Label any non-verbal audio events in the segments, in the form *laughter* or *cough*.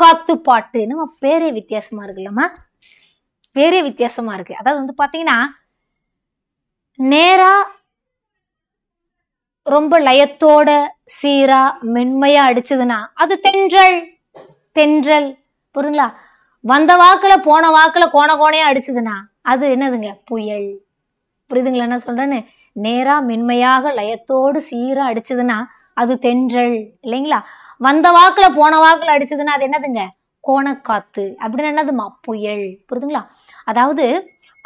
காத்து பாட்டு நம்ம பேரே வித்தியாசமாக இருக்குல்லம்மா பேரே வித்தியாசமாக இருக்குது அதாவது வந்து பார்த்தீங்கன்னா நேராக ரொம்ப லயத்தோட சீரா மென்மையா அடிச்சதுன்னா அது தென்றல் தென்றல் புரியுங்களா வந்த வாக்குல போன வாக்குல கோண கோணையா அடிச்சதுன்னா அது என்னதுங்க புயல் புரியுதுங்களா என்ன சொல்றேன்னு நேரா மென்மையாக லயத்தோடு சீரா அடிச்சதுன்னா அது தென்றல் இல்லைங்களா வந்த வாக்குல போன வாக்குல அடிச்சதுன்னா அது என்னதுங்க கோணக்காத்து அப்படின்னு என்னதுமா புயல் புரியுதுங்களா அதாவது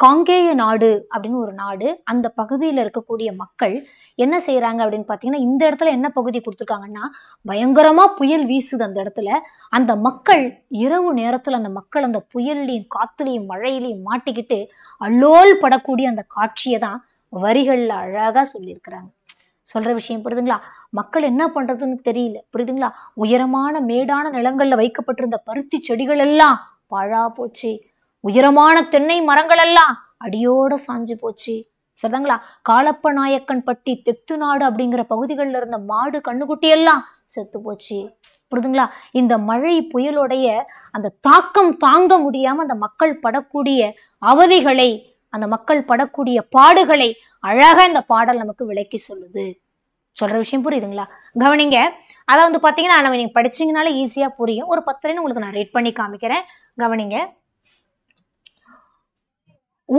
காங்கேய நாடு அப்படின்னு ஒரு நாடு அந்த பகுதியில் இருக்கக்கூடிய மக்கள் என்ன செய்கிறாங்க அப்படின்னு பார்த்தீங்கன்னா இந்த இடத்துல என்ன பகுதி கொடுத்துருக்காங்கன்னா பயங்கரமாக புயல் வீசுது அந்த இடத்துல அந்த மக்கள் இரவு நேரத்தில் அந்த மக்கள் அந்த புயல்லையும் காத்துலையும் மழையிலையும் மாட்டிக்கிட்டு அல்லோல் படக்கூடிய அந்த காட்சியை தான் வரிகளில் அழகாக சொல்லியிருக்கிறாங்க சொல்கிற விஷயம் புரியுதுங்களா மக்கள் என்ன பண்ணுறதுன்னு தெரியல புரியுதுங்களா உயரமான மேடான நிலங்களில் வைக்கப்பட்டிருந்த பருத்தி செடிகள் எல்லாம் பழா போச்சு உயரமான தென்னை மரங்கள் எல்லாம் அடியோட சாஞ்சு போச்சு சரிதாங்களா காலப்ப நாயக்கன் பட்டி தெத்து நாடு அப்படிங்கிற பகுதிகளில் இருந்த மாடு கண்ணுக்குட்டியெல்லாம் செத்து போச்சு புரியுதுங்களா இந்த மழை புயலுடைய அந்த தாக்கம் தாங்க முடியாமல் அந்த மக்கள் படக்கூடிய அவதிகளை அந்த மக்கள் படக்கூடிய பாடுகளை அழகாக இந்த பாடல் நமக்கு விளக்கி சொல்லுது சொல்கிற விஷயம் புரியுதுங்களா கவனிங்க அதை வந்து பார்த்தீங்கன்னா நம்ம நீங்கள் படிச்சிங்கனால ஈஸியாக புரியும் ஒரு பத்திரன்னு உங்களுக்கு நான் ரீட் பண்ணி காமிக்கிறேன் கவனிங்க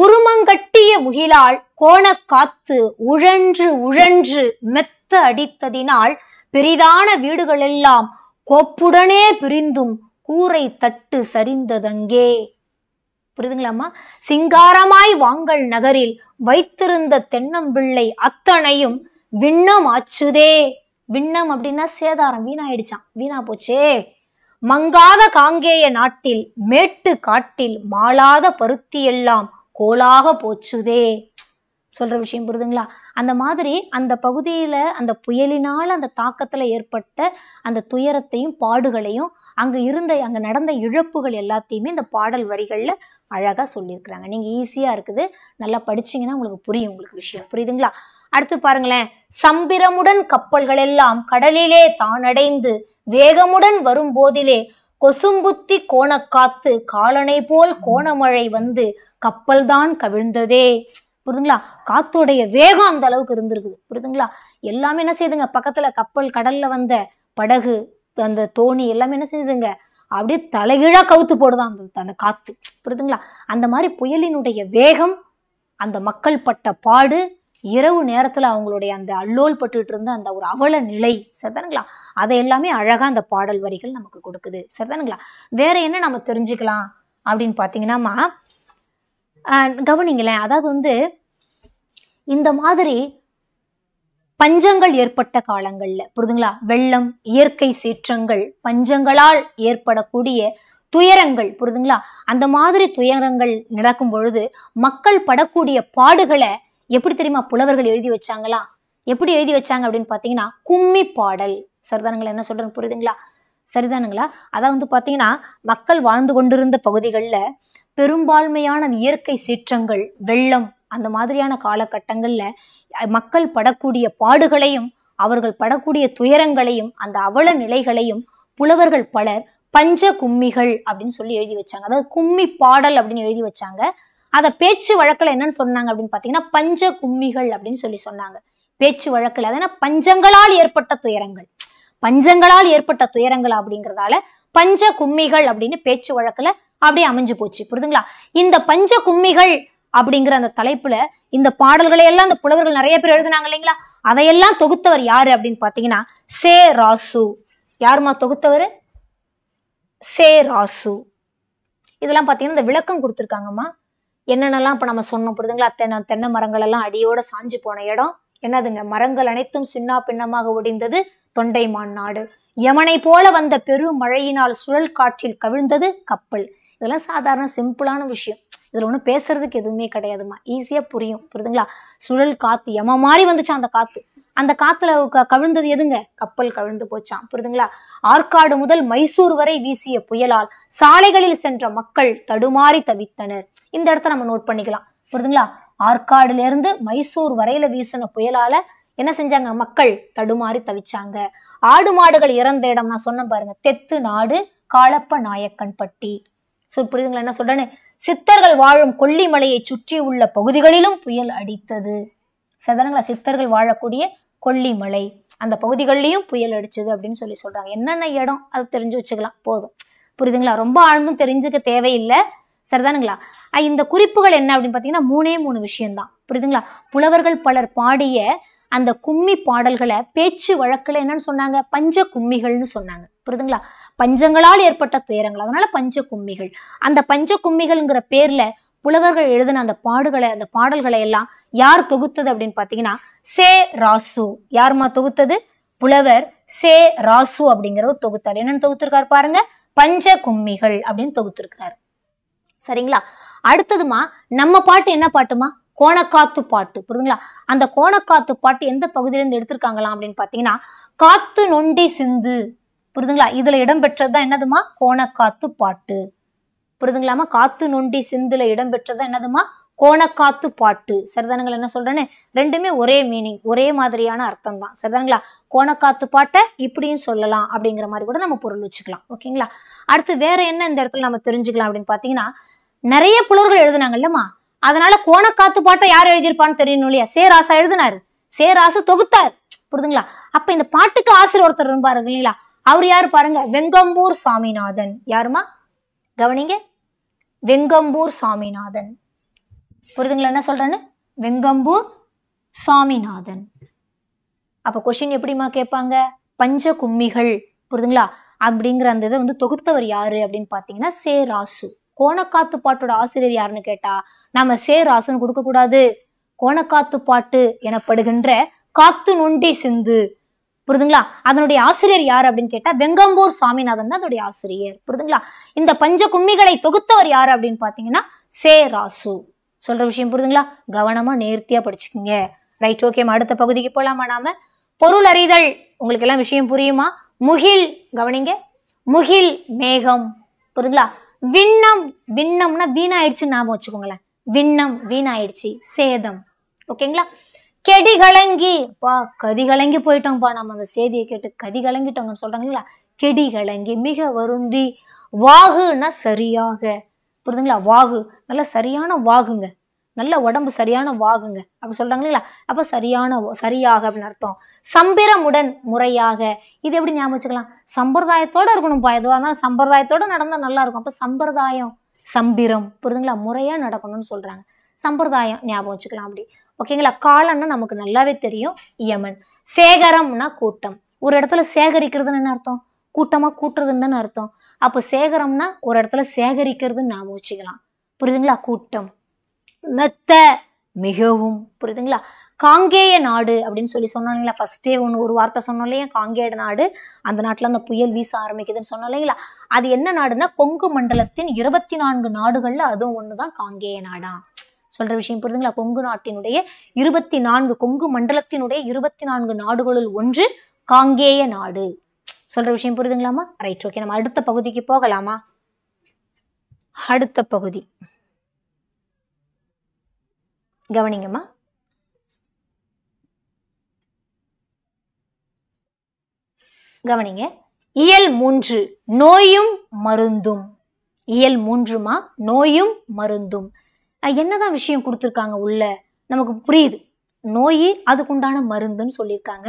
உருமங்கட்டிய முகிலால் கோணக்காத்து உழன்று உழன்று மெத்த அடித்ததினால் பெரிதான வீடுகளெல்லாம் கொப்புடனே பிரிந்தும் கூரை தட்டு சரிந்ததங்கே புரியுதுங்களாம்மா சிங்காரமாய் வாங்கல் நகரில் வைத்திருந்த தென்னம்பிள்ளை அத்தனையும் விண்ணம் அச்சுதே விண்ணம் அப்படின்னா சேதாரம் வீணாயிடுச்சான் வீணா போச்சே மங்காத காங்கேய நாட்டில் மேட்டு காட்டில் மாளாத பருத்தி எல்லாம் கோலாக போச்சுதே சொல்ற விஷயம் புரியுதுங்களா அந்த மாதிரி அந்த பகுதியில அந்த புயலினால் அந்த தாக்கத்துல ஏற்பட்ட அந்த துயரத்தையும் பாடுகளையும் அங்க இருந்த அங்க நடந்த இழப்புகள் எல்லாத்தையுமே இந்த பாடல் வரிகள்ல அழகாக சொல்லியிருக்கிறாங்க நீங்கள் ஈஸியாக இருக்குது நல்லா படிச்சிங்கன்னா உங்களுக்கு புரியும் உங்களுக்கு விஷயம் புரியுதுங்களா அடுத்து பாருங்களேன் சம்பிரமுடன் கப்பல்கள் எல்லாம் கடலிலே தானடைந்து வேகமுடன் வரும் போதிலே கொசும்புத்தி காத்து காலனை போல் கோணமழை வந்து கப்பல் தான் கவிழ்ந்ததே புரியுதுங்களா காத்துடைய வேகம் அந்த அளவுக்கு இருந்திருக்குது புரியுதுங்களா எல்லாமே என்ன செய்யுதுங்க பக்கத்துல கப்பல் கடல்ல வந்த படகு அந்த தோணி எல்லாமே என்ன செய்யுதுங்க அப்படியே தலைகீழாக கவுத்து போடுதான் அந்த அந்த காற்று புரியுதுங்களா அந்த மாதிரி புயலினுடைய வேகம் அந்த மக்கள் பட்ட பாடு இரவு நேரத்தில் அவங்களுடைய அந்த அல்லோல் பட்டுட்டு இருந்த அந்த ஒரு அவல நிலை சரிதானுங்களா அதை எல்லாமே அழகாக அந்த பாடல் வரிகள் நமக்கு கொடுக்குது சரிதானுங்களா வேற என்ன நம்ம தெரிஞ்சுக்கலாம் அப்படின்னு பார்த்தீங்கன்னாமா கவனிங்களேன் அதாவது வந்து இந்த மாதிரி பஞ்சங்கள் ஏற்பட்ட காலங்கள்ல புரிதுங்களா வெள்ளம் இயற்கை சீற்றங்கள் பஞ்சங்களால் ஏற்படக்கூடிய துயரங்கள் புரிதுங்களா அந்த மாதிரி துயரங்கள் நடக்கும் பொழுது மக்கள் படக்கூடிய பாடுகளை எப்படி தெரியுமா புலவர்கள் எழுதி வச்சாங்களா எப்படி எழுதி வச்சாங்க அப்படின்னு பார்த்தீங்கன்னா கும்மி பாடல் சரிதானுங்களா என்ன சொல்றேன் புரியுதுங்களா சரிதானுங்களா அதாவது வந்து பார்த்தீங்கன்னா மக்கள் வாழ்ந்து கொண்டிருந்த பகுதிகளில் பெரும்பான்மையான இயற்கை சீற்றங்கள் வெள்ளம் அந்த மாதிரியான காலகட்டங்களில் மக்கள் படக்கூடிய பாடுகளையும் அவர்கள் படக்கூடிய துயரங்களையும் அந்த அவல நிலைகளையும் புலவர்கள் பலர் பஞ்ச கும்மிகள் அப்படின்னு சொல்லி எழுதி வச்சாங்க அதாவது கும்மி பாடல் அப்படின்னு எழுதி வச்சாங்க அதை பேச்சு வழக்கில் என்னன்னு சொன்னாங்க அப்படின்னு பார்த்தீங்கன்னா பஞ்ச கும்மிகள் அப்படின்னு சொல்லி சொன்னாங்க பேச்சு வழக்கில் அதனா பஞ்சங்களால் ஏற்பட்ட துயரங்கள் பஞ்சங்களால் ஏற்பட்ட துயரங்கள் அப்படிங்கிறதால பஞ்ச கும்மிகள் அப்படின்னு பேச்சு வழக்கில் அப்படியே அமைஞ்சு போச்சு புரியுதுங்களா இந்த பஞ்ச கும்மிகள் அப்படிங்கிற அந்த தலைப்புல இந்த பாடல்களை எல்லாம் அந்த புலவர்கள் நிறைய பேர் எழுதுனாங்க இல்லைங்களா அதையெல்லாம் தொகுத்தவர் யாரு அப்படின்னு பாத்தீங்கன்னா சே ராசு யாருமா தொகுத்தவர் சே ராசு இதெல்லாம் பார்த்தீங்கன்னா இந்த விளக்கம் கொடுத்துருக்காங்கம்மா என்னென்னலாம் இப்போ நம்ம சொன்னோம் புரியுதுங்களா தென்னை தென்னை மரங்கள் எல்லாம் அடியோட சாஞ்சு போன இடம் என்னதுங்க மரங்கள் அனைத்தும் சின்னா பின்னமாக ஒடிந்தது தொண்டைமான் நாடு யமனை போல வந்த பெரு மழையினால் சுழல் காற்றில் கவிழ்ந்தது கப்பல் இதெல்லாம் சாதாரண சிம்பிளான விஷயம் இதில் ஒன்றும் பேசுறதுக்கு எதுவுமே கிடையாதுமா ஈஸியாக புரியும் புரியுதுங்களா சுழல் காற்று எம மாதிரி வந்துச்சா அந்த காற்று அந்த காத்துல கவிழ்ந்தது எதுங்க கப்பல் கவிழ்ந்து போச்சாம் புரியுதுங்களா ஆற்காடு முதல் மைசூர் வரை வீசிய புயலால் சாலைகளில் சென்ற மக்கள் தடுமாறி தவித்தனர் இந்த இடத்த நம்ம நோட் பண்ணிக்கலாம் புரியுதுங்களா ஆற்காடுல இருந்து மைசூர் வரையில வீசின புயலால என்ன செஞ்சாங்க மக்கள் தடுமாறி தவிச்சாங்க ஆடு மாடுகள் இறந்த இடம் நான் சொன்ன பாருங்க தெத்து நாடு காலப்ப நாயக்கன்பட்டி சொல் புரியுதுங்களா என்ன சொல்றேன்னு சித்தர்கள் வாழும் கொல்லிமலையை சுற்றி உள்ள பகுதிகளிலும் புயல் அடித்தது சதனங்களா சித்தர்கள் வாழக்கூடிய கொல்லிமலை அந்த பகுதிகளிலையும் புயல் அடிச்சது அப்படின்னு சொல்லி சொல்றாங்க என்னென்ன இடம் அது தெரிஞ்சு வச்சுக்கலாம் போதும் புரியுதுங்களா ரொம்ப ஆழ்ந்தும் தெரிஞ்சுக்க தேவையில்லை சரிதானுங்களா இந்த குறிப்புகள் என்ன அப்படின்னு பார்த்தீங்கன்னா மூணே மூணு விஷயம்தான் புரியுதுங்களா புலவர்கள் பலர் பாடிய அந்த கும்மி பாடல்களை பேச்சு வழக்கில் என்னன்னு சொன்னாங்க பஞ்ச கும்மிகள்னு சொன்னாங்க புரியுதுங்களா பஞ்சங்களால் ஏற்பட்ட துயரங்கள் அதனால பஞ்ச கும்மிகள் அந்த பஞ்ச கும்மிகள்ங்கிற பேர்ல புலவர்கள் எழுதின அந்த பாடுகளை அந்த பாடல்களை எல்லாம் யார் தொகுத்தது அப்படின்னு பாத்தீங்கன்னா சே ராசு யாருமா தொகுத்தது புலவர் சே ராசு அப்படிங்கிறவர் தொகுத்தார் என்னன்னு தொகுத்திருக்காரு பாருங்க பஞ்ச கும்மிகள் அப்படின்னு தொகுத்திருக்கிறாரு சரிங்களா அடுத்ததுமா நம்ம பாட்டு என்ன பாட்டுமா கோணக்காத்து பாட்டு புரியுதுங்களா அந்த கோணக்காத்து பாட்டு எந்த பகுதியிலேருந்து எடுத்திருக்காங்களாம் அப்படின்னு பார்த்தீங்கன்னா காத்து நொண்டி சிந்து புரிதுங்களா இதுல இடம்பெற்றது தான் என்னதுமா கோணக்காத்து பாட்டு புரிதுங்களாமா காத்து நொண்டி சிந்துல இடம்பெற்றதா என்னதுமா கோணக்காத்து பாட்டு சரிதானங்கள் என்ன சொல்றேன்னு ரெண்டுமே ஒரே மீனிங் ஒரே மாதிரியான அர்த்தம் தான் சரிதானுங்களா கோணக்காத்து பாட்டை இப்படியும் சொல்லலாம் அப்படிங்கிற மாதிரி கூட நம்ம பொருள் வச்சுக்கலாம் ஓகேங்களா அடுத்து வேற என்ன இந்த இடத்துல நம்ம தெரிஞ்சுக்கலாம் அப்படின்னு பாத்தீங்கன்னா நிறைய புலர்கள் எழுதுனாங்க இல்லம்மா அதனால கோணக்காத்து பாட்டை யார் எழுதியிருப்பான்னு தெரியணும் இல்லையா சேராசா எழுதினாரு சேராசு தொகுத்தார் புரிதுங்களா அப்ப இந்த பாட்டுக்கு ஆசிரியர் ஒருத்தர் இருப்பாரு இல்லைங்களா அவர் யார் பாருங்க வெங்கம்பூர் சாமிநாதன் யாருமா கவனிங்க வெங்கம்பூர் சாமிநாதன் புரிதுங்களா என்ன சொல்றேன்னு வெங்கம்பூர் சாமிநாதன் அப்போ கொஷின் எப்படிமா கேட்பாங்க பஞ்ச கும்மிகள் புரிதுங்களா அப்படிங்கிற அந்த இதை வந்து தொகுத்தவர் யாரு அப்படின்னு பார்த்தீங்கன்னா சே ராசு கோணக்காத்து பாட்டோட ஆசிரியர் யாருன்னு கேட்டா நம்ம சே ராசுன்னு கொடுக்கக்கூடாது கோணக்காத்து பாட்டு எனப்படுகின்ற காத்து நொண்டி சிந்து புரிதுங்களா அதனுடைய ஆசிரியர் யார் அப்படின்னு கேட்டால் வெங்கம்பூர் சுவாமிநாதன் தான் அதனுடைய ஆசிரியர் புரிதுங்களா இந்த பஞ்ச கும்மிகளை தொகுத்தவர் யார் அப்படின்னு பார்த்தீங்கன்னா சே ராசு சொல்கிற விஷயம் புரிதுங்களா கவனமாக நேர்த்தியாக படிச்சுக்கோங்க ரைட் ஓகே அடுத்த பகுதிக்கு போகலாமா நாம பொருள் அறிதல் உங்களுக்கு எல்லாம் விஷயம் புரியுமா முகில் கவனிங்க முகில் மேகம் புரியுதுங்களா விண்ணம் விண்ணம்னா வீணாயிடுச்சு ஞாபகம் வச்சுக்கோங்களேன் விண்ணம் வீணாயிடுச்சு சேதம் ஓகேங்களா கெடி கலங்கி பா கதி கலங்கி போயிட்டோம்ப்பா நம்ம அந்த செய்தியை கேட்டு கதி கலங்கிட்டோங்கன்னு சொல்றாங்களா கெடி கலங்கி மிக வருந்தி வாகுன்னா சரியாக புரிதுங்களா வாகு நல்ல சரியான வாகுங்க நல்ல உடம்பு சரியான வாகுங்க அப்படி சொல்றாங்களா அப்போ சரியான சரியாக அப்படின்னு அர்த்தம் சம்பிரமுடன் முறையாக இது எப்படி ஞாபகம் வச்சுக்கலாம் சம்பிரதாயத்தோடு இருக்கணும்ப்பா எதுவாக இருந்தாலும் நடந்தா நடந்தால் இருக்கும் அப்போ சம்பிரதாயம் சம்பிரம் புரிதுங்களா முறையாக நடக்கணும்னு சொல்கிறாங்க சம்பிரதாயம் ஞாபகம் வச்சுக்கலாம் அப்படி ஓகேங்களா காலம்னா நமக்கு நல்லாவே தெரியும் யமன் சேகரம்னா கூட்டம் ஒரு இடத்துல சேகரிக்கிறதுன்னு என்ன அர்த்தம் கூட்டமாக கூட்டுறதுன்னு தானே அர்த்தம் அப்போ சேகரம்னா ஒரு இடத்துல சேகரிக்கிறதுன்னு நாம் வச்சுக்கலாம் புரியுதுங்களா கூட்டம் மெத்த மிகவும் புரியுதுங்களா காங்கேய நாடு அப்படின்னு சொல்லி சொன்னோம் ஃபஸ்ட்டே ஒன்று ஒரு வார்த்தை சொன்னோம் இல்லையா காங்கேய நாடு அந்த நாட்டில் அந்த புயல் வீச ஆரம்பிக்குதுன்னு சொன்னோம் இல்லைங்களா அது என்ன நாடுன்னா கொங்கு மண்டலத்தின் இருபத்தி நான்கு நாடுகளில் அதுவும் ஒன்று தான் காங்கேய நாடா சொல்கிற விஷயம் புரியுதுங்களா கொங்கு நாட்டினுடைய இருபத்தி நான்கு கொங்கு மண்டலத்தினுடைய இருபத்தி நான்கு நாடுகளுள் ஒன்று காங்கேய நாடு சொல்கிற விஷயம் புரியுதுங்களாமா ரைட் ஓகே நம்ம அடுத்த பகுதிக்கு போகலாமா அடுத்த பகுதி கவனிங்கம்மா கவனிங்க இயல் மூன்று நோயும் மருந்தும் இயல் மூன்றுமா நோயும் மருந்தும் என்னதான் விஷயம் கொடுத்துருக்காங்க உள்ள நமக்கு புரியுது நோய் அதுக்குண்டான மருந்துன்னு சொல்லியிருக்காங்க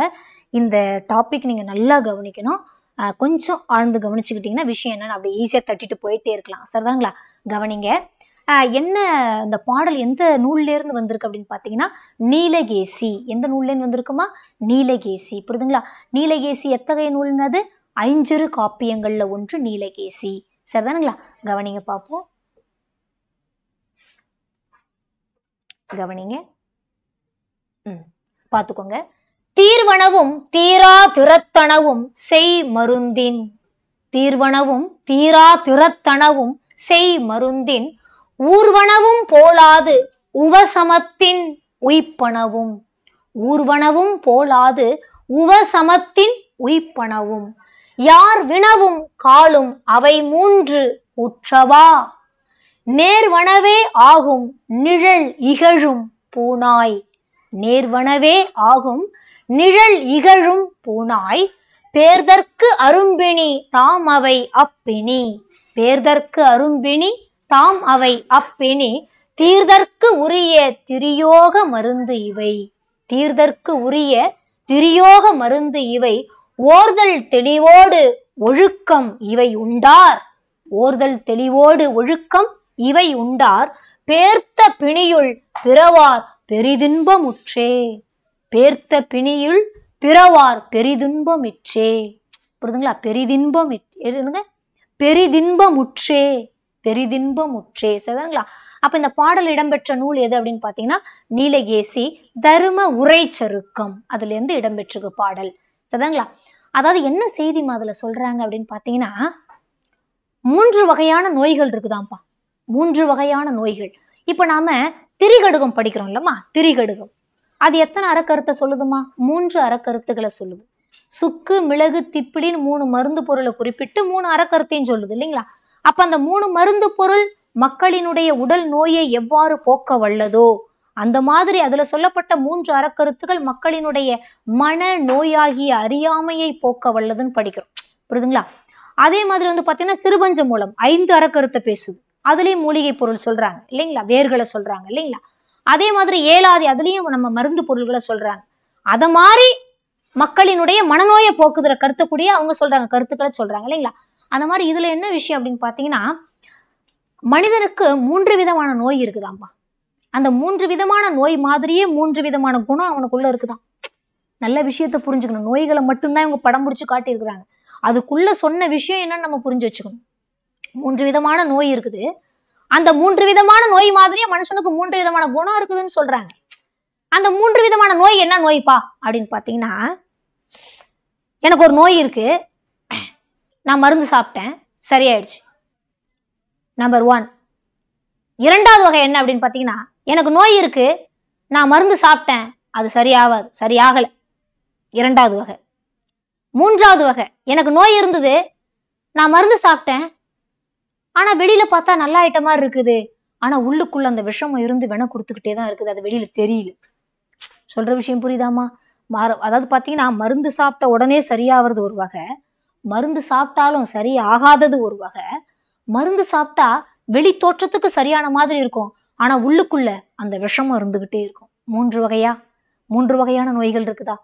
இந்த டாபிக் நீங்கள் நல்லா கவனிக்கணும் கொஞ்சம் ஆழ்ந்து கவனிச்சுக்கிட்டிங்கன்னா விஷயம் என்னென்னு அப்படி ஈஸியாக தட்டிட்டு போயிட்டே இருக்கலாம் சரிதாங்களா கவனிங்க என்ன இந்த பாடல் எந்த நூல்லேருந்து வந்திருக்கு அப்படின்னு பார்த்தீங்கன்னா நீலகேசி எந்த நூல்லேருந்து வந்திருக்குமா நீலகேசி புரியுதுங்களா நீலகேசி எத்தகைய நூல்னது ஐஞ்சிறு காப்பியங்களில் ஒன்று நீலகேசி சரிதானுங்களா கவனிங்க பார்ப்போம் கவனிங்க ம் பார்த்துக்கோங்க தீர்வனவும் தீரா திறத்தனவும் செய் மருந்தின் தீர்வனவும் தீரா திறத்தனவும் செய் மருந்தின் ஊர்வனவும் போலாது உவசமத்தின் உய்ப்பனவும் ஊர்வனவும் போலாது உவசமத்தின் உய்ப்பனவும் யார் வினவும் காலும் அவை மூன்று உற்றவா நேர்வனவே ஆகும் நிழல் இகழும் பூனாய் நேர்வனவே ஆகும் நிழல் இகழும் பூனாய் பேர்தற்கு அரும்பிணி தாம் அவை அப்பிணி பேர்தற்கு அரும்பிணி தாம் அவை அப்பிணி தீர்தற்கு உரிய திரியோக மருந்து இவை தீர்தற்கு உரிய திரியோக மருந்து இவை ஓர்தல் தெளிவோடு ஒழுக்கம் இவை உண்டார் ஓர்தல் தெளிவோடு ஒழுக்கம் இவை உண்டார் பேர்த்த பிணியுள் பிறவார் பெரிதின்பமுற்றே பேர்த்த பிணியுள் பிறவார் பெரிதின்பமிற்றே புரிதுங்களா பெரிதின்பம் என்னங்க பெரிதின்பமுற்றே பெரிதின்பமுற்றே சரிங்களா அப்போ இந்த பாடல் இடம்பெற்ற நூல் எது அப்படின்னு பார்த்தீங்கன்னா நீலகேசி தரும சருக்கம் அதுலேருந்து இடம்பெற்றிருக்கு பாடல் சரிங்களா அதாவது என்ன செய்தி அதில் சொல்கிறாங்க அப்படின்னு பார்த்தீங்கன்னா மூன்று வகையான நோய்கள் இருக்குதாம்ப்பா மூன்று வகையான நோய்கள் இப்போ நாம திரிகடுகம் படிக்கிறோம் இல்லம்மா திரிகடுகம் அது எத்தனை அறக்கருத்தை சொல்லுதுமா மூன்று அறக்கருத்துக்களை சொல்லுது சுக்கு மிளகு திப்பிலின்னு மூணு மருந்து பொருளை குறிப்பிட்டு மூணு அறக்கருத்தையும் சொல்லுது இல்லைங்களா அப்ப அந்த மூணு மருந்து பொருள் மக்களினுடைய உடல் நோயை எவ்வாறு போக்க வல்லதோ அந்த மாதிரி அதுல சொல்லப்பட்ட மூன்று அறக்கருத்துக்கள் மக்களினுடைய மன நோயாகிய அறியாமையை போக்க வல்லதுன்னு படிக்கிறோம் புரியுதுங்களா அதே மாதிரி வந்து பாத்தீங்கன்னா சிறுபஞ்ச மூலம் ஐந்து அறக்கருத்தை பேசுது அதுலேயும் மூலிகை பொருள் சொல்கிறாங்க இல்லைங்களா வேர்களை சொல்கிறாங்க இல்லைங்களா அதே மாதிரி ஏழாதி அதுலேயும் நம்ம மருந்து பொருள்களை சொல்கிறாங்க அதை மாதிரி மக்களினுடைய மனநோயை போக்குதல கருத்தக்கூடிய அவங்க சொல்கிறாங்க கருத்துக்களை சொல்கிறாங்க இல்லைங்களா அந்த மாதிரி இதில் என்ன விஷயம் அப்படின்னு பார்த்தீங்கன்னா மனிதனுக்கு மூன்று விதமான நோய் இருக்குதாம்ப்பா அந்த மூன்று விதமான நோய் மாதிரியே மூன்று விதமான குணம் அவனுக்குள்ளே இருக்குதான் நல்ல விஷயத்த புரிஞ்சுக்கணும் நோய்களை மட்டும்தான் இவங்க படம் பிடிச்சி காட்டியிருக்கிறாங்க அதுக்குள்ளே சொன்ன விஷயம் என்னன்னு நம்ம புரிஞ்சு வச்சுக்கணும் மூன்று விதமான நோய் இருக்குது அந்த மூன்று விதமான நோய் மாதிரியே மனுஷனுக்கு மூன்று விதமான குணம் இருக்குதுன்னு சொல்றாங்க அந்த மூன்று விதமான நோய் என்ன நோய்ப்பா அப்படின்னு பார்த்தீங்கன்னா எனக்கு ஒரு நோய் இருக்கு நான் மருந்து சாப்பிட்டேன் சரியாயிடுச்சு நம்பர் ஒன் இரண்டாவது வகை என்ன அப்படின்னு பார்த்தீங்கன்னா எனக்கு நோய் இருக்கு நான் மருந்து சாப்பிட்டேன் அது சரியாகாது சரியாகலை இரண்டாவது வகை மூன்றாவது வகை எனக்கு நோய் இருந்தது நான் மருந்து சாப்பிட்டேன் ஆனால் வெளியில் பார்த்தா நல்லா ஐட்டம் மாதிரி இருக்குது ஆனால் உள்ளுக்குள்ளே அந்த விஷம் இருந்து வேணால் கொடுத்துக்கிட்டே தான் இருக்குது அது வெளியில் தெரியல சொல்கிற விஷயம் புரியுதாமா மர அதாவது பார்த்தீங்கன்னா மருந்து சாப்பிட்ட உடனே சரியாகிறது ஒரு வகை மருந்து சாப்பிட்டாலும் சரி ஆகாதது ஒரு வகை மருந்து சாப்பிட்டா வெளி தோற்றத்துக்கு சரியான மாதிரி இருக்கும் ஆனால் உள்ளுக்குள்ள அந்த விஷமும் இருந்துக்கிட்டே இருக்கும் மூன்று வகையா மூன்று வகையான நோய்கள் இருக்குதா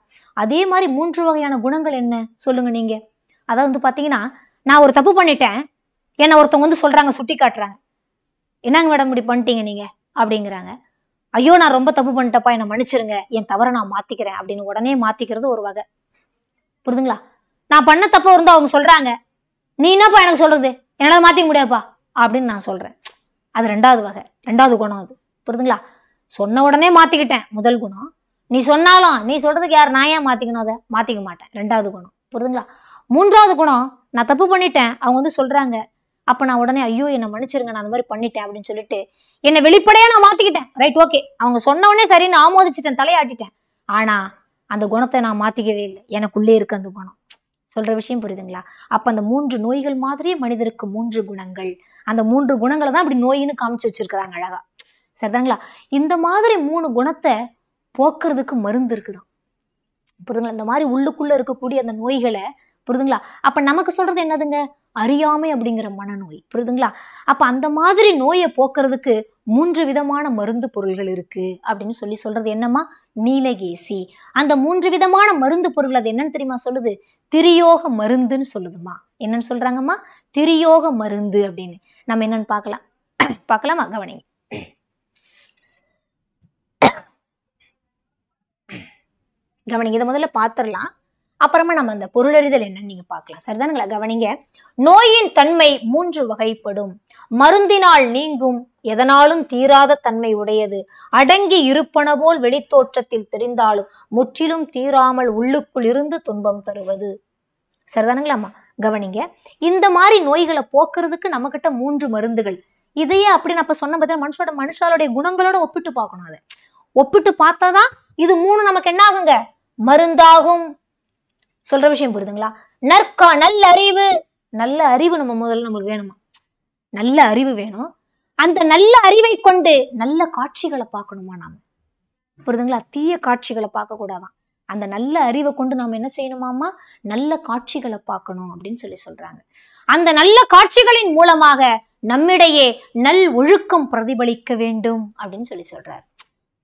அதே மாதிரி மூன்று வகையான குணங்கள் என்ன சொல்லுங்க நீங்க அதாவது வந்து பார்த்தீங்கன்னா நான் ஒரு தப்பு பண்ணிட்டேன் ஏன்னா ஒருத்தவங்க வந்து சொல்றாங்க சுட்டி காட்டுறாங்க என்னங்க மேடம் இப்படி பண்ணிட்டீங்க நீங்க அப்படிங்கிறாங்க ஐயோ நான் ரொம்ப தப்பு பண்ணிட்டப்பா என்னை மன்னிச்சிருங்க என் தவறை நான் மாத்திக்கிறேன் அப்படின்னு உடனே மாத்திக்கிறது ஒரு வகை புரிதுங்களா நான் பண்ண தப்பு இருந்தா அவங்க சொல்றாங்க நீ என்னப்பா எனக்கு சொல்றது என்னால் மாத்திக்க முடியாதுப்பா அப்படின்னு நான் சொல்றேன் அது ரெண்டாவது வகை ரெண்டாவது குணம் அது புரிதுங்களா சொன்ன உடனே மாத்திக்கிட்டேன் முதல் குணம் நீ சொன்னாலும் நீ சொல்றதுக்கு யார் நான் ஏன் மாத்திக்கணும் அதை மாத்திக்க மாட்டேன் ரெண்டாவது குணம் புரிதுங்களா மூன்றாவது குணம் நான் தப்பு பண்ணிட்டேன் அவங்க வந்து சொல்றாங்க அப்போ நான் உடனே ஐயோ என்னை மன்னிச்சிருங்க நான் அந்த மாதிரி பண்ணிட்டேன் அப்படின்னு சொல்லிட்டு என்னை வெளிப்படையாக நான் மாத்திக்கிட்டேன் ரைட் ஓகே அவங்க உடனே சரின்னு ஆமோதிச்சிட்டேன் தலையாட்டிட்டேன் ஆனா அந்த குணத்தை நான் மாத்திக்கவே இல்லை எனக்குள்ளே இருக்கு அந்த குணம் சொல்ற விஷயம் புரியுதுங்களா அப்போ அந்த மூன்று நோய்கள் மாதிரியே மனிதருக்கு மூன்று குணங்கள் அந்த மூன்று குணங்களை தான் அப்படி நோயின்னு காமிச்சு வச்சிருக்கிறாங்க அழகா சரிதாங்களா இந்த மாதிரி மூணு குணத்தை போக்குறதுக்கு மருந்து இருக்குதான் புரியுதுங்களா இந்த மாதிரி உள்ளுக்குள்ளே இருக்கக்கூடிய அந்த நோய்களை புரியுதுங்களா அப்போ நமக்கு சொல்கிறது என்னதுங்க அறியாமை அப்படிங்கிற மனநோய் புரியுதுங்களா அப்போ அந்த மாதிரி நோயை போக்குறதுக்கு மூன்று விதமான மருந்து பொருள்கள் இருக்குது அப்படின்னு சொல்லி சொல்கிறது என்னம்மா நீலகேசி அந்த மூன்று விதமான மருந்து பொருள் அது என்னன்னு தெரியுமா சொல்லுது திரியோக மருந்துன்னு சொல்லுதுமா என்னன்னு சொல்கிறாங்கம்மா திரியோக மருந்து அப்படின்னு நம்ம என்னன்னு பார்க்கலாம் *coughs* பார்க்கலாமா கவனிங்க *coughs* கவனிங்க இதை முதல்ல பார்த்துடலாம் அப்புறமா நம்ம அந்த பொருளறிதல் என்னன்னு நீங்க பார்க்கலாம் சரிதானுங்களா கவனிங்க நோயின் தன்மை மூன்று வகைப்படும் மருந்தினால் நீங்கும் எதனாலும் தீராத தன்மை உடையது அடங்கி இருப்பன போல் வெளித்தோற்றத்தில் தெரிந்தாலும் முற்றிலும் தீராமல் உள்ளுக்குள் இருந்து துன்பம் தருவது சரிதானுங்களாம்மா கவனிங்க இந்த மாதிரி நோய்களை போக்குறதுக்கு நம்மக்கிட்ட மூன்று மருந்துகள் இதையே அப்படி நான் சொன்ன பத்தி மனுஷோட மனுஷாலுடைய குணங்களோட ஒப்பிட்டு பார்க்கணும் அதை ஒப்பிட்டு பார்த்தாதான் இது மூணு நமக்கு என்ன ஆகுங்க மருந்தாகும் சொல்கிற விஷயம் புரியுதுங்களா நற்கா நல்ல அறிவு நல்ல அறிவு நம்ம முதல்ல நம்மளுக்கு வேணுமா நல்ல அறிவு வேணும் அந்த நல்ல அறிவை கொண்டு நல்ல காட்சிகளை பார்க்கணுமா நாம் புரியுதுங்களா தீய காட்சிகளை கூடாதான் அந்த நல்ல அறிவை கொண்டு நாம என்ன செய்யணுமாமா நல்ல காட்சிகளை பார்க்கணும் அப்படின்னு சொல்லி சொல்றாங்க அந்த நல்ல காட்சிகளின் மூலமாக நம்மிடையே நல் ஒழுக்கம் பிரதிபலிக்க வேண்டும் அப்படின்னு சொல்லி சொல்றாரு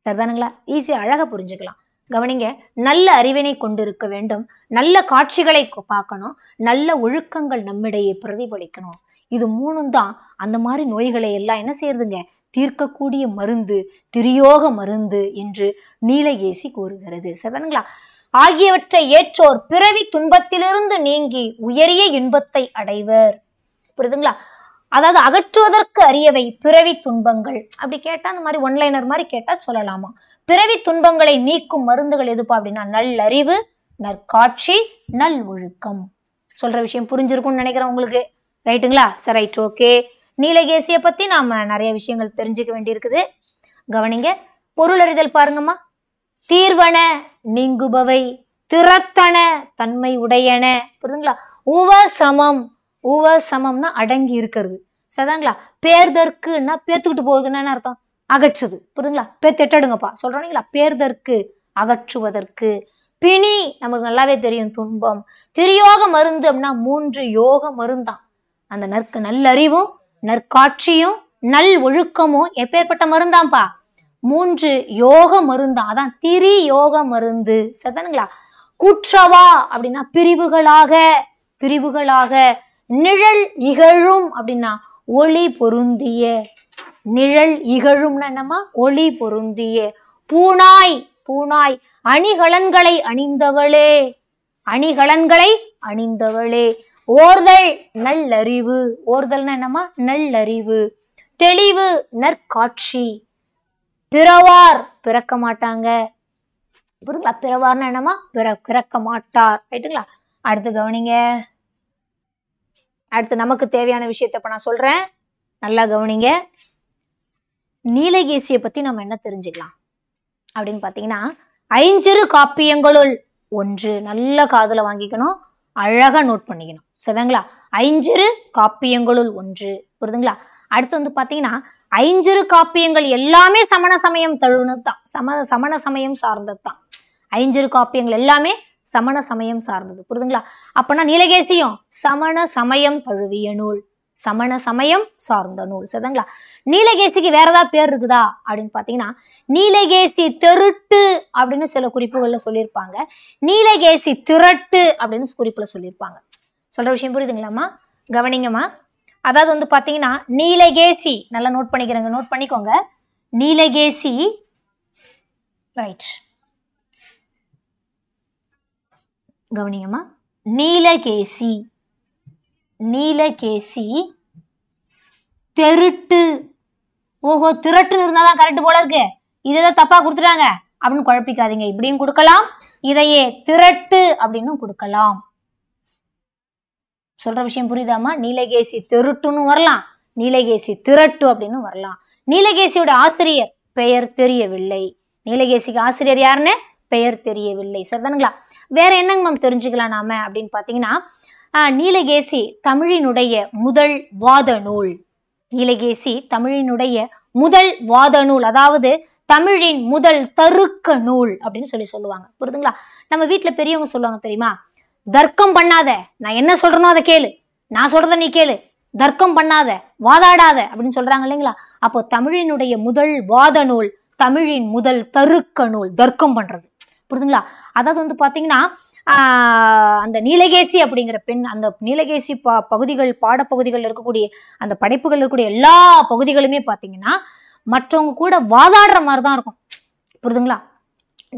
சரிதானுங்களா ஈஸியாக அழகாக புரிஞ்சுக்கலாம் கவனிங்க நல்ல அறிவினை கொண்டிருக்க வேண்டும் நல்ல காட்சிகளை பார்க்கணும் நல்ல ஒழுக்கங்கள் நம்மிடையே பிரதிபலிக்கணும் இது மூணும் தான் அந்த மாதிரி நோய்களை எல்லாம் என்ன செய்யறதுங்க தீர்க்கக்கூடிய மருந்து திரியோக மருந்து என்று நீலகேசி கூறுகிறது சரிங்களா ஆகியவற்றை ஏற்றோர் பிறவி துன்பத்திலிருந்து நீங்கி உயரிய இன்பத்தை அடைவர் புரியுதுங்களா அதாவது அகற்றுவதற்கு அறியவை பிறவி துன்பங்கள் அப்படி கேட்டால் அந்த மாதிரி ஒன்லைனர் மாதிரி கேட்டால் சொல்லலாமா பிறவி துன்பங்களை நீக்கும் மருந்துகள் எதுப்பா அப்படின்னா நல்லறிவு நற்காட்சி நல் ஒழுக்கம் சொல்ற விஷயம் புரிஞ்சிருக்கும்னு நினைக்கிறேன் உங்களுக்கு ரைட்டுங்களா சரி ரைட் ஓகே நீலகேசியை பத்தி நாம நிறைய விஷயங்கள் தெரிஞ்சுக்க வேண்டியிருக்குது கவனிங்க பொருளறிதல் பாருங்கம்மா தீர்வன நீங்குபவை திறத்தன தன்மை உடையன புரியுதுங்களா உவசமம் உவசமம்னா அடங்கி இருக்கிறது சரிதாங்களா பேர்தற்குன்னா பேத்துக்கிட்டு போகுதுன்னு அர்த்தம் அகற்றுது புரியுதுங்களா பேர் திட்டடுங்கப்பா சொல்கிறோம் பேர்தற்கு அகற்றுவதற்கு பிணி நமக்கு நல்லாவே தெரியும் துன்பம் திரியோக மருந்து அப்படின்னா மூன்று யோக மருந்தான் அந்த நற்கு நல்லறிவும் நற்காட்சியும் நல் ஒழுக்கமும் எப்பேற்பட்ட மருந்தான்ப்பா மூன்று யோக மருந்தான் அதான் திரி யோக மருந்து சரிதானுங்களா குற்றவா அப்படின்னா பிரிவுகளாக பிரிவுகளாக நிழல் இகழும் அப்படின்னா ஒளி பொருந்திய நிழல் இகழும் நனமா ஒளி பொருந்திய பூனாய் பூனாய் அணிகலன்களை அணிந்தவளே அணிகலன்களை அணிந்தவளே ஓர்தல் நல்லறிவு ஓர்தல்னா என்னமா நல்லறிவு தெளிவு நற்காட்சி பிறவார் பிறக்க மாட்டாங்க புரியுங்களா பிறவார்னா என்னமா பிற பிறக்க மாட்டார் ரைட்டுங்களா அடுத்து கவனிங்க அடுத்து நமக்கு தேவையான விஷயத்த இப்போ நான் சொல்கிறேன் நல்லா கவனிங்க நீலகேசியை பத்தி நம்ம என்ன தெரிஞ்சுக்கலாம் அப்படின்னு பார்த்தீங்கன்னா ஐஞ்சிறு காப்பியங்களுள் ஒன்று நல்ல காதில் வாங்கிக்கணும் அழகாக நோட் பண்ணிக்கணும் சரிதாங்களா ஐஞ்சிறு காப்பியங்களுள் ஒன்று புரியுதுங்களா அடுத்து வந்து பாத்தீங்கன்னா ஐஞ்சிறு காப்பியங்கள் எல்லாமே சமண சமயம் தழுவினது தான் சம சமண சமயம் சார்ந்தது தான் ஐஞ்சிறு காப்பியங்கள் எல்லாமே சமண சமயம் சார்ந்தது புரியுதுங்களா அப்போனா நீலகேசியும் சமண சமயம் தழுவிய நூல் சமண சமயம் சார்ந்த நூல் சரிங்களா நீலகேசிக்கு வேற ஏதாவது பேர் இருக்குதா அப்படின்னு பார்த்தீங்கன்னா நீலகேசி திருட்டு அப்படின்னு சில குறிப்புகள்ல சொல்லியிருப்பாங்க நீலகேசி திரட்டு அப்படின்னு குறிப்புல சொல்லியிருப்பாங்க சொல்ற விஷயம் புரியுதுங்களாம்மா கவனிங்கம்மா அதாவது வந்து பார்த்தீங்கன்னா நீலகேசி நல்லா நோட் பண்ணிக்கிறேங்க நோட் பண்ணிக்கோங்க நீலகேசி ரைட் கவனிங்கம்மா நீலகேசி நீலகேசி தெருட்டு ஓஹோ திரட்டுன்னு இருந்தால் தான் கரெக்ட் போல இருக்கு இதை தப்பா தப்பாக கொடுத்துட்டாங்க அப்படின்னு குழப்பிக்காதீங்க இப்படியும் கொடுக்கலாம் இதையே திரட்டு அப்படின்னு கொடுக்கலாம் சொல்ற விஷயம் புரியுதாமா நீலகேசி திருட்டுன்னு வரலாம் நீலகேசி திரட்டு அப்படின்னு வரலாம் நீலகேசியோட ஆசிரியர் பெயர் தெரியவில்லை நீலகேசிக்கு ஆசிரியர் யாருன்னு பெயர் தெரியவில்லை சரிதானுங்களா வேற என்னங்க மேம் தெரிஞ்சுக்கலாம் நாம அப்படின்னு பாத்தீங்கன்னா நீலகேசி தமிழினுடைய முதல் வாத நூல் நீலகேசி தமிழினுடைய முதல் வாத நூல் அதாவது தமிழின் முதல் தருக்க நூல் அப்படின்னு சொல்லி சொல்லுவாங்க புரியுதுங்களா நம்ம வீட்டில் பெரியவங்க சொல்லுவாங்க தெரியுமா தர்க்கம் பண்ணாத நான் என்ன சொல்றேனோ அதை கேளு நான் சொல்றத நீ கேளு தர்க்கம் பண்ணாத வாதாடாத அப்படின்னு சொல்றாங்க இல்லைங்களா அப்போ தமிழினுடைய முதல் வாத நூல் தமிழின் முதல் தருக்க நூல் தர்க்கம் பண்றது புரிதுங்களா அதாவது வந்து பார்த்தீங்கன்னா அந்த நீலகேசி அப்படிங்கிற பெண் அந்த நீலகேசி ப பகுதிகள் பாடப்பகுதிகளில் இருக்கக்கூடிய அந்த படைப்புகள் இருக்கக்கூடிய எல்லா பகுதிகளுமே பார்த்தீங்கன்னா மற்றவங்க கூட வாதாடுற மாதிரி தான் இருக்கும் புரிதுங்களா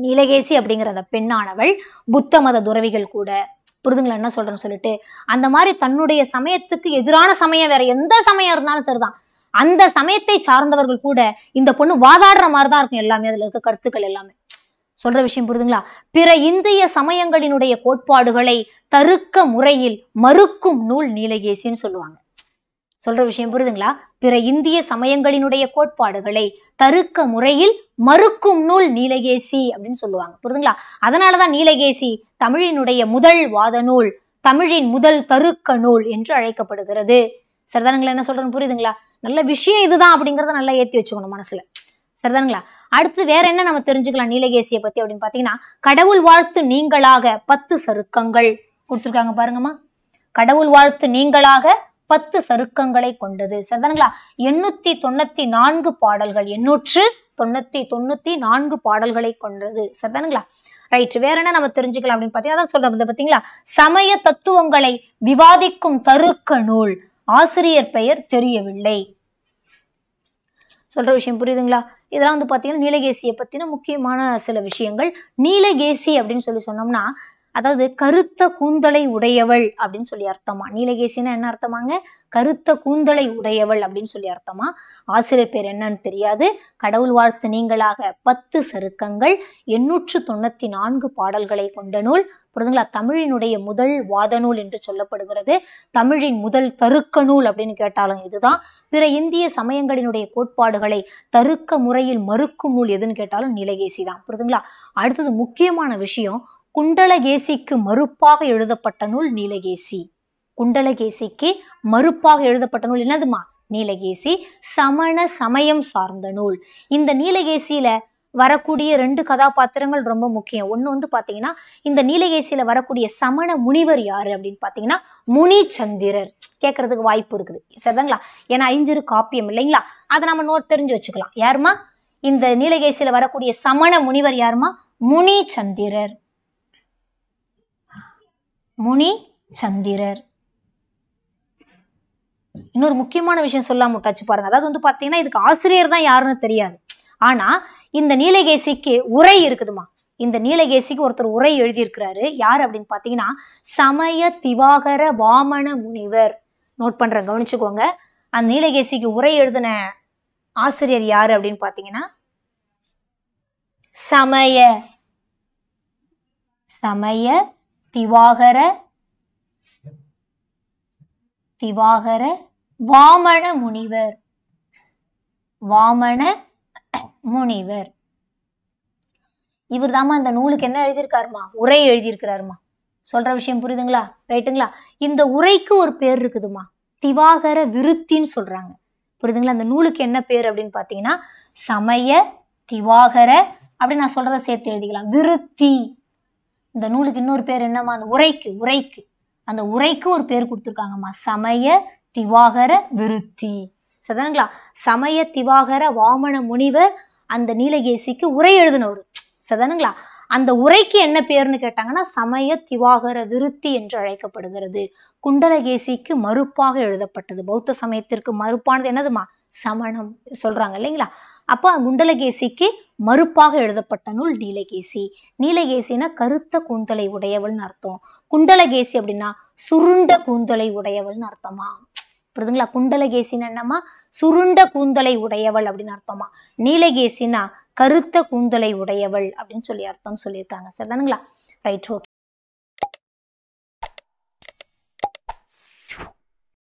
நீலகேசி அப்படிங்கிற அந்த பெண்ணானவள் புத்த மத துறவிகள் கூட புரிதுங்களா என்ன சொல்றேன்னு சொல்லிட்டு அந்த மாதிரி தன்னுடைய சமயத்துக்கு எதிரான சமயம் வேற எந்த சமயம் இருந்தாலும் சரிதான் அந்த சமயத்தை சார்ந்தவர்கள் கூட இந்த பொண்ணு வாதாடுற மாதிரி தான் இருக்கும் எல்லாமே அதில் இருக்க கருத்துக்கள் எல்லாமே சொல்ற விஷயம் புரியுதுங்களா பிற இந்திய சமயங்களினுடைய கோட்பாடுகளை தருக்க முறையில் மறுக்கும் நூல் நீலகேசின்னு சொல்லுவாங்க சொல்ற விஷயம் புரியுதுங்களா பிற இந்திய சமயங்களினுடைய கோட்பாடுகளை தருக்க முறையில் மறுக்கும் நூல் நீலகேசி அப்படின்னு சொல்லுவாங்க புரியுதுங்களா அதனாலதான் நீலகேசி தமிழினுடைய முதல் வாத நூல் தமிழின் முதல் தருக்க நூல் என்று அழைக்கப்படுகிறது சரிதானுங்களா என்ன சொல்றேன்னு புரியுதுங்களா நல்ல விஷயம் இதுதான் அப்படிங்கறத நல்லா ஏத்தி வச்சுக்கணும் மனசுல சரிதானுங்களா அடுத்து வேற என்ன நம்ம தெரிஞ்சுக்கலாம் நீலகேசியை பத்தி அப்படின்னு பாத்தீங்கன்னா கடவுள் வாழ்த்து நீங்களாக பத்து சருக்கங்கள் கொடுத்துருக்காங்க பாருங்கம்மா கடவுள் வாழ்த்து நீங்களாக பத்து சருக்கங்களை கொண்டது சரிதானுங்களா எண்ணூத்தி தொண்ணூத்தி நான்கு பாடல்கள் எண்ணூற்று தொண்ணூத்தி தொண்ணூத்தி நான்கு பாடல்களை கொண்டது சரிதானுங்களா ரைட் வேற என்ன நம்ம தெரிஞ்சுக்கலாம் அப்படின்னு பாத்தீங்கன்னா சொல்ற பாத்தீங்களா சமய தத்துவங்களை விவாதிக்கும் தருக்க நூல் ஆசிரியர் பெயர் தெரியவில்லை சொல்கிற விஷயம் புரியுதுங்களா இதெல்லாம் வந்து பார்த்தீங்கன்னா நீலகேசியை பற்றின முக்கியமான சில விஷயங்கள் நீலகேசி அப்படின்னு சொல்லி சொன்னோம்னா அதாவது கருத்த கூந்தலை உடையவள் அப்படின்னு சொல்லி அர்த்தமா நீலகேசின்னா என்ன அர்த்தமாங்க கருத்த கூந்தலை உடையவள் அப்படின்னு சொல்லி அர்த்தமா ஆசிரியர் பேர் என்னன்னு தெரியாது கடவுள் வாழ்த்து நீங்களாக பத்து சருக்கங்கள் எண்ணூற்று தொண்ணூற்றி நான்கு பாடல்களை கொண்ட நூல் புரிதுங்களா தமிழினுடைய முதல் வாதநூல் என்று சொல்லப்படுகிறது தமிழின் முதல் தருக்க நூல் அப்படின்னு கேட்டாலும் இதுதான் பிற இந்திய சமயங்களினுடைய கோட்பாடுகளை தருக்க முறையில் மறுக்கும் நூல் எதுன்னு கேட்டாலும் நிலகேசி தான் புரிதுங்களா அடுத்தது முக்கியமான விஷயம் குண்டலகேசிக்கு மறுப்பாக எழுதப்பட்ட நூல் நீலகேசி குண்டலகேசிக்கு மறுப்பாக எழுதப்பட்ட நூல் என்னதுமா நீலகேசி சமண சமயம் சார்ந்த நூல் இந்த நீலகேசியில வரக்கூடிய ரெண்டு கதாபாத்திரங்கள் ரொம்ப முக்கியம் ஒன்று வந்து பார்த்தீங்கன்னா இந்த நீலகேசியில் வரக்கூடிய சமண முனிவர் யாரு அப்படின்னு பார்த்தீங்கன்னா முனிச்சந்திரர் கேட்கறதுக்கு வாய்ப்பு இருக்குது சரிதாங்களா ஏன்னா ஐஞ்சிரு காப்பியம் இல்லைங்களா அதை நம்ம நோட் தெரிஞ்சு வச்சுக்கலாம் யாருமா இந்த நீலகேசியில் வரக்கூடிய சமண முனிவர் யாருமா முனிச்சந்திரர் முனி சந்திரர் இன்னொரு முக்கியமான விஷயம் சொல்லாம விட்டாச்சு பாருங்க அதாவது வந்து பார்த்தீங்கன்னா இதுக்கு ஆசிரியர் தான் யாருன்னு தெரியாது ஆனா இந்த நீலகேசிக்கு உரை இருக்குதுமா இந்த நீலகேசிக்கு ஒருத்தர் உரை எழுதியிருக்கிறாரு யார் அப்படின்னு பார்த்தீங்கன்னா சமய திவாகர வாமன முனிவர் நோட் பண்ற கவனிச்சுக்கோங்க அந்த நீலகேசிக்கு உரை எழுதின ஆசிரியர் யார் அப்படின்னு பார்த்தீங்கன்னா சமய சமய திவாகர திவாகர வாமன முனிவர் வாமன முனிவர் இவர் தாமா அந்த நூலுக்கு என்ன எழுதியிருக்காருமா உரை எழுதியிருக்கிறாருமா சொல்ற விஷயம் புரியுதுங்களா ரைட்டுங்களா இந்த உரைக்கு ஒரு பேர் இருக்குதுமா திவாகர விருத்தின்னு சொல்றாங்க புரியுதுங்களா அந்த நூலுக்கு என்ன பேர் அப்படின்னு பார்த்தீங்கன்னா சமய திவாகர அப்படின்னு நான் சொல்றத சேர்த்து எழுதிக்கலாம் விருத்தி இந்த நூலுக்கு இன்னொரு பேர் என்னம்மா அந்த உரைக்கு உரைக்கு அந்த உரைக்கு ஒரு பேர் கொடுத்துருக்காங்கம்மா சமய திவாகர விருத்தி சரிதானுங்களா சமய திவாகர வாமன முனிவர் அந்த நீலகேசிக்கு உரை எழுதினவர் சரிதானுங்களா அந்த உரைக்கு என்ன பேர்னு கேட்டாங்கன்னா சமய திவாகர விருத்தி என்று அழைக்கப்படுகிறது குண்டலகேசிக்கு மறுப்பாக எழுதப்பட்டது பௌத்த சமயத்திற்கு மறுப்பானது என்னதுமா சமணம் சொல்றாங்க இல்லைங்களா அப்போ குண்டலகேசிக்கு மறுப்பாக எழுதப்பட்ட நூல் நீலகேசி நீலகேசினா கருத்த கூந்தலை உடையவள்னு அர்த்தம் குண்டலகேசி அப்படின்னா சுருண்ட கூந்தலை உடையவள்னு அர்த்தமா புரியுதுங்களா குண்டலகேசின்னு என்னம்மா சுருண்ட கூந்தலை உடையவள் அப்படின்னு அர்த்தமா நீலகேசினா கருத்த கூந்தலை உடையவள் அப்படின்னு சொல்லி அர்த்தம் சொல்லியிருக்காங்க சரிதானுங்களா ரைட் ஓகே